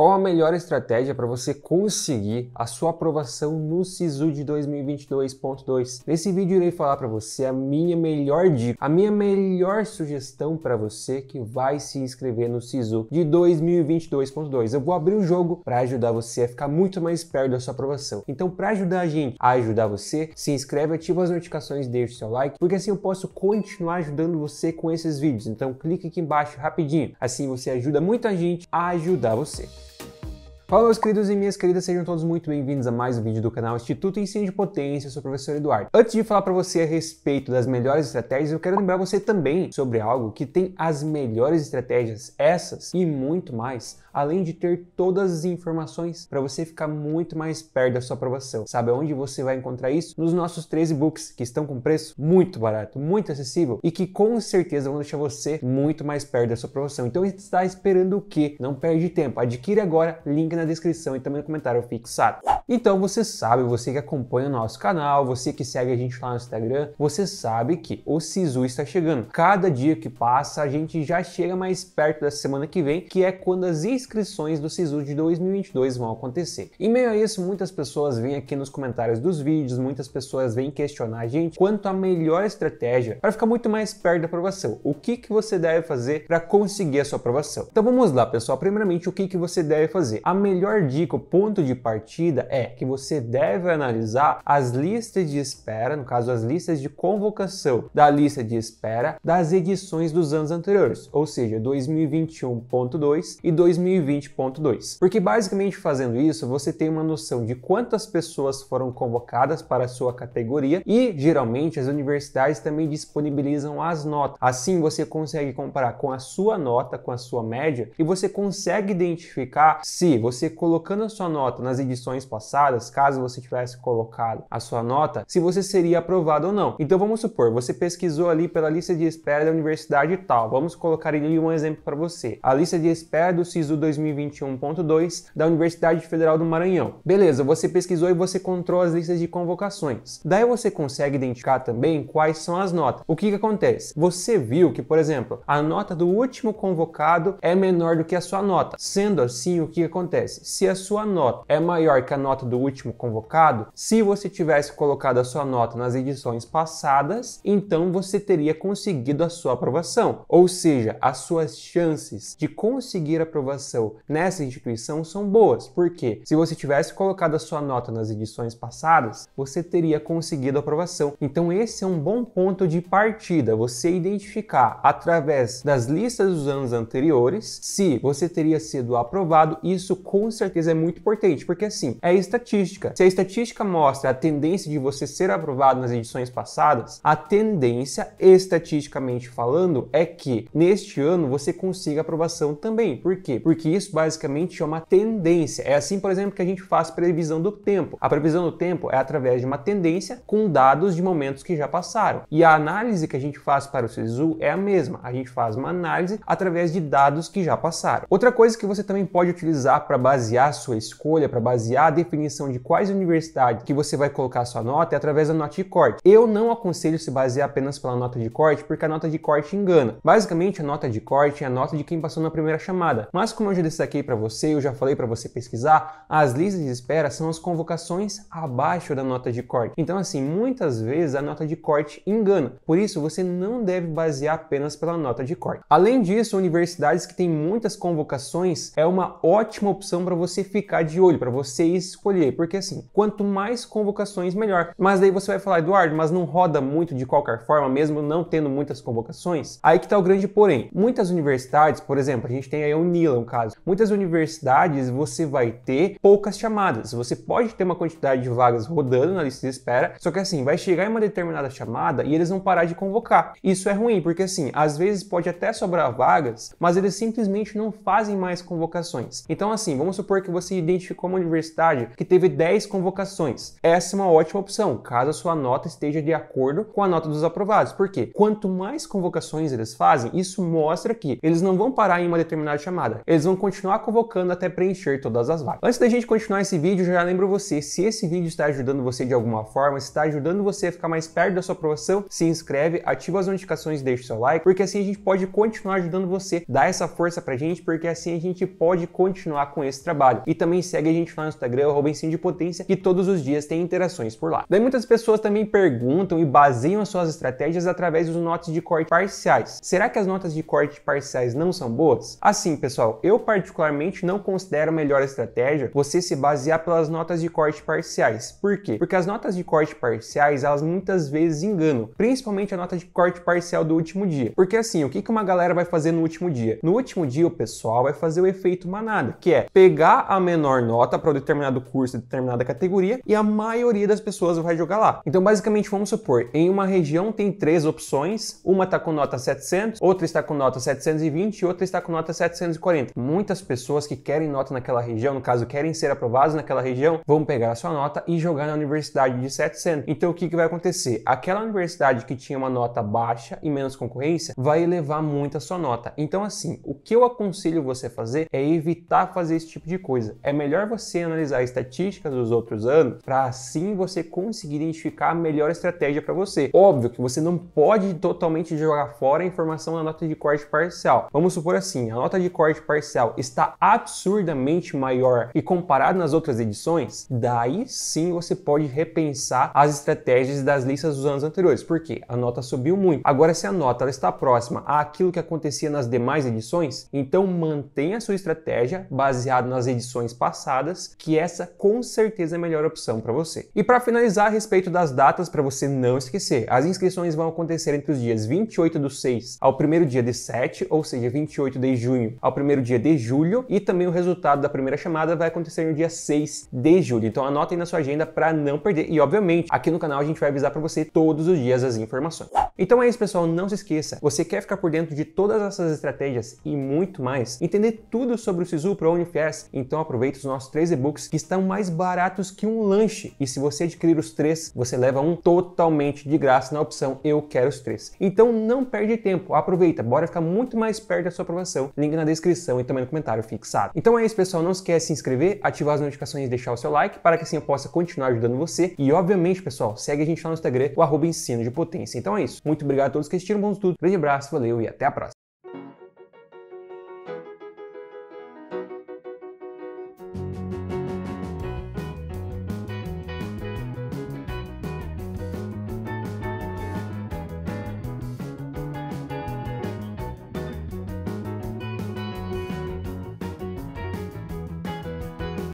Qual a melhor estratégia para você conseguir a sua aprovação no SISU de 2022.2? Nesse vídeo irei falar para você a minha melhor dica, a minha melhor sugestão para você que vai se inscrever no SISU de 2022.2. Eu vou abrir o um jogo para ajudar você a ficar muito mais perto da sua aprovação. Então, para ajudar a gente a ajudar você, se inscreve, ativa as notificações, deixa o seu like, porque assim eu posso continuar ajudando você com esses vídeos. Então, clique aqui embaixo rapidinho. Assim você ajuda muita gente a ajudar você. Fala meus queridos e minhas queridas, sejam todos muito bem-vindos a mais um vídeo do canal Instituto Ensino de Potência, eu sou o professor Eduardo. Antes de falar para você a respeito das melhores estratégias, eu quero lembrar você também sobre algo que tem as melhores estratégias, essas e muito mais, além de ter todas as informações para você ficar muito mais perto da sua aprovação. Sabe onde você vai encontrar isso? Nos nossos 13 books, que estão com preço muito barato, muito acessível e que com certeza vão deixar você muito mais perto da sua aprovação. Então está esperando o quê? Não perde tempo, adquire agora, link na na descrição e também no comentário fixado. Então você sabe, você que acompanha o nosso canal, você que segue a gente lá no Instagram, você sabe que o Sisu está chegando. Cada dia que passa, a gente já chega mais perto da semana que vem, que é quando as inscrições do Sisu de 2022 vão acontecer. Em meio a isso, muitas pessoas vêm aqui nos comentários dos vídeos, muitas pessoas vêm questionar a gente quanto à melhor estratégia para ficar muito mais perto da aprovação. O que, que você deve fazer para conseguir a sua aprovação? Então vamos lá, pessoal. Primeiramente, o que, que você deve fazer? A melhor dica, o ponto de partida é que você deve analisar as listas de espera, no caso as listas de convocação da lista de espera das edições dos anos anteriores, ou seja, 2021.2 e 2020.2. Porque basicamente fazendo isso, você tem uma noção de quantas pessoas foram convocadas para a sua categoria e geralmente as universidades também disponibilizam as notas. Assim você consegue comparar com a sua nota, com a sua média e você consegue identificar se você você colocando a sua nota nas edições passadas, caso você tivesse colocado a sua nota, se você seria aprovado ou não. Então vamos supor, você pesquisou ali pela lista de espera da universidade tal. Vamos colocar ali um exemplo para você. A lista de espera do SISU 2021.2 da Universidade Federal do Maranhão. Beleza, você pesquisou e você controla as listas de convocações. Daí você consegue identificar também quais são as notas. O que, que acontece? Você viu que, por exemplo, a nota do último convocado é menor do que a sua nota. Sendo assim, o que, que acontece? acontece? Se a sua nota é maior que a nota do último convocado, se você tivesse colocado a sua nota nas edições passadas, então você teria conseguido a sua aprovação. Ou seja, as suas chances de conseguir aprovação nessa instituição são boas, porque se você tivesse colocado a sua nota nas edições passadas, você teria conseguido a aprovação. Então esse é um bom ponto de partida, você identificar através das listas dos anos anteriores se você teria sido aprovado, isso com certeza é muito importante, porque assim, é estatística. Se a estatística mostra a tendência de você ser aprovado nas edições passadas, a tendência, estatisticamente falando, é que neste ano você consiga aprovação também. Por quê? Porque isso basicamente é uma tendência. É assim, por exemplo, que a gente faz previsão do tempo. A previsão do tempo é através de uma tendência com dados de momentos que já passaram. E a análise que a gente faz para o SISU é a mesma. A gente faz uma análise através de dados que já passaram. Outra coisa que você também pode utilizar para basear sua escolha, para basear a definição de quais universidades que você vai colocar sua nota é através da nota de corte. Eu não aconselho se basear apenas pela nota de corte, porque a nota de corte engana. Basicamente, a nota de corte é a nota de quem passou na primeira chamada. Mas como eu já destaquei para você, eu já falei para você pesquisar, as listas de espera são as convocações abaixo da nota de corte. Então, assim, muitas vezes a nota de corte engana. Por isso, você não deve basear apenas pela nota de corte. Além disso, universidades que têm muitas convocações é uma ótima opção opção para você ficar de olho, para você escolher, porque assim, quanto mais convocações, melhor. Mas daí você vai falar, Eduardo, mas não roda muito de qualquer forma, mesmo não tendo muitas convocações? Aí que tá o grande porém. Muitas universidades, por exemplo, a gente tem aí o Nila, um caso. Muitas universidades você vai ter poucas chamadas. Você pode ter uma quantidade de vagas rodando na lista de espera, só que assim, vai chegar em uma determinada chamada e eles vão parar de convocar. Isso é ruim, porque assim, às vezes pode até sobrar vagas, mas eles simplesmente não fazem mais convocações. Então assim, vamos supor que você identificou uma universidade que teve 10 convocações. Essa é uma ótima opção, caso a sua nota esteja de acordo com a nota dos aprovados. Por quê? Quanto mais convocações eles fazem, isso mostra que eles não vão parar em uma determinada chamada. Eles vão continuar convocando até preencher todas as vagas. Antes da gente continuar esse vídeo, já lembro você, se esse vídeo está ajudando você de alguma forma, se está ajudando você a ficar mais perto da sua aprovação, se inscreve, ativa as notificações, deixa o seu like, porque assim a gente pode continuar ajudando você, dá essa força pra gente, porque assim a gente pode continuar com esse esse trabalho. E também segue a gente lá no Instagram, arroba de potência, que todos os dias tem interações por lá. Daí muitas pessoas também perguntam e baseiam as suas estratégias através dos notas de corte parciais. Será que as notas de corte parciais não são boas? Assim, pessoal, eu particularmente não considero a melhor estratégia você se basear pelas notas de corte parciais. Por quê? Porque as notas de corte parciais, elas muitas vezes enganam, principalmente a nota de corte parcial do último dia. Porque assim, o que uma galera vai fazer no último dia? No último dia, o pessoal vai fazer o efeito manada, que é pegar a menor nota para um determinado curso, determinada categoria, e a maioria das pessoas vai jogar lá. Então, basicamente, vamos supor, em uma região tem três opções, uma está com nota 700, outra está com nota 720 e outra está com nota 740. Muitas pessoas que querem nota naquela região, no caso, querem ser aprovados naquela região, vão pegar a sua nota e jogar na universidade de 700. Então, o que, que vai acontecer? Aquela universidade que tinha uma nota baixa e menos concorrência vai elevar muito a sua nota. Então, assim, o que eu aconselho você fazer é evitar fazer esse tipo de coisa. É melhor você analisar estatísticas dos outros anos para assim você conseguir identificar a melhor estratégia para você. Óbvio que você não pode totalmente jogar fora a informação da nota de corte parcial. Vamos supor assim, a nota de corte parcial está absurdamente maior e comparado nas outras edições, daí sim você pode repensar as estratégias das listas dos anos anteriores, porque a nota subiu muito. Agora se a nota está próxima àquilo que acontecia nas demais edições, então mantenha a sua estratégia baseada comentado nas edições passadas que essa com certeza é a melhor opção para você. E para finalizar a respeito das datas, para você não esquecer, as inscrições vão acontecer entre os dias 28 do 6 ao primeiro dia de 7, ou seja, 28 de junho ao primeiro dia de julho, e também o resultado da primeira chamada vai acontecer no dia 6 de julho. Então anotem na sua agenda para não perder e obviamente aqui no canal a gente vai avisar para você todos os dias as informações. Então é isso, pessoal, não se esqueça. Você quer ficar por dentro de todas essas estratégias e muito mais? Entender tudo sobre o Sisu Pro Unify podcast, então aproveita os nossos três e-books que estão mais baratos que um lanche. E se você adquirir os três, você leva um totalmente de graça na opção Eu Quero os Três. Então não perde tempo, aproveita, bora ficar muito mais perto da sua aprovação. Link na descrição e também no comentário fixado. Então é isso, pessoal. Não esquece de se inscrever, ativar as notificações e deixar o seu like para que assim eu possa continuar ajudando você. E obviamente, pessoal, segue a gente lá no Instagram, o arroba ensino de potência. Então é isso. Muito obrigado a todos que assistiram, Bom tudo. Grande abraço, valeu e até a próxima.